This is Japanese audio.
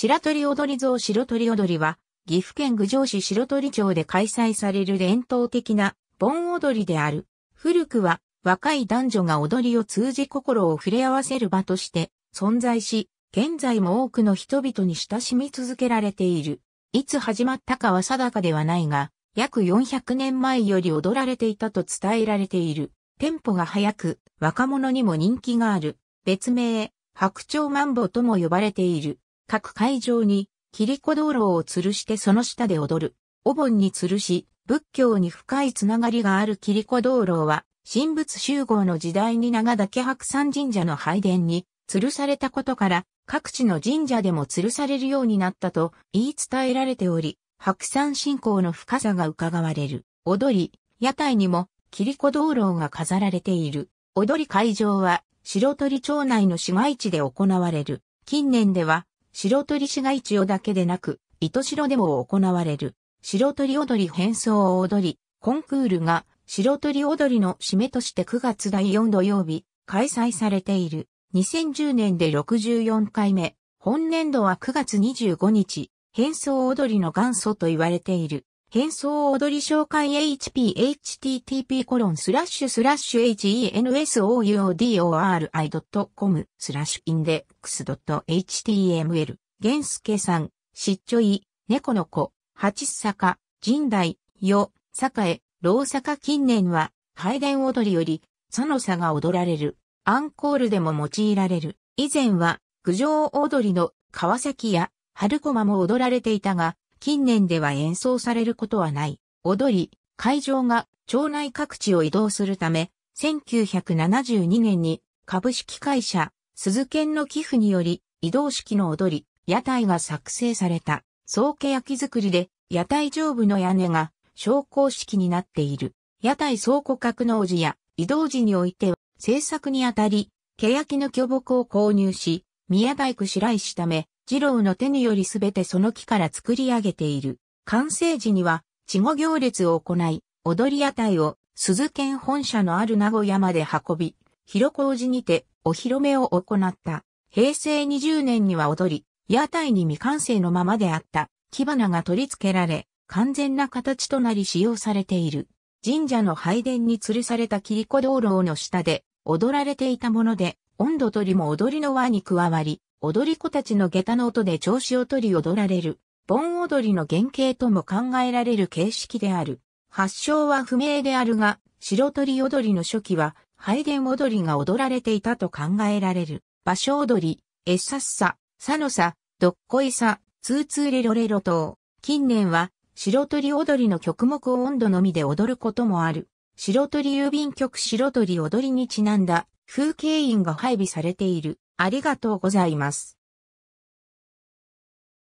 白鳥踊り像白鳥踊りは、岐阜県郡上市白鳥町で開催される伝統的な盆踊りである。古くは若い男女が踊りを通じ心を触れ合わせる場として存在し、現在も多くの人々に親しみ続けられている。いつ始まったかは定かではないが、約400年前より踊られていたと伝えられている。テンポが速く、若者にも人気がある。別名、白鳥マンボとも呼ばれている。各会場に、キリコ道路を吊るしてその下で踊る。お盆に吊るし、仏教に深いつながりがあるキリコ道路は、神仏集合の時代に長岳白山神社の拝殿に吊るされたことから、各地の神社でも吊るされるようになったと言い伝えられており、白山信仰の深さが伺われる。踊り、屋台にも、キリコ道路が飾られている。踊り会場は、白鳥町内の市街地で行われる。近年では、白鳥市街地をだけでなく、糸白でも行われる、白鳥踊り変装を踊り、コンクールが、白鳥踊りの締めとして9月第4土曜日、開催されている。2010年で64回目、本年度は9月25日、変装踊りの元祖と言われている。変装踊り紹介 hphttp コロンスラッシュスラッシュ h e n s o u d o r i c o m スラッシュインデックス .html 源助さん、しっちょい、猫の子、八坂、神代、よ、栄、老坂近年は、拝殿踊りより、その差が踊られる。アンコールでも用いられる。以前は、郡上踊りの川崎や春駒も踊られていたが、近年では演奏されることはない、踊り、会場が町内各地を移動するため、1972年に株式会社、鈴研の寄付により、移動式の踊り、屋台が作成された、総家焼き作りで、屋台上部の屋根が、昇降式になっている。屋台倉庫格納時や、移動時においては、制作にあたり、欅の巨木を購入し、宮大工白石ため、次郎の手によりすべてその木から作り上げている。完成時には、稚語行列を行い、踊り屋台を鈴県本社のある名古屋まで運び、広小路にてお披露目を行った。平成20年には踊り、屋台に未完成のままであった木花が取り付けられ、完全な形となり使用されている。神社の拝殿に吊るされた切子道路の下で踊られていたもので、温度取りも踊りの輪に加わり、踊り子たちの下駄の音で調子を取り踊られる、盆踊りの原型とも考えられる形式である。発祥は不明であるが、白鳥踊りの初期は、拝殿踊りが踊られていたと考えられる。場所踊り、エッサッサ、サノサ、ドッコイサ、ツーツーレロレロ等。近年は、白鳥踊りの曲目を温度のみで踊ることもある。白鳥郵便局白鳥踊りにちなんだ、風景印が配備されている。ありがとうございます。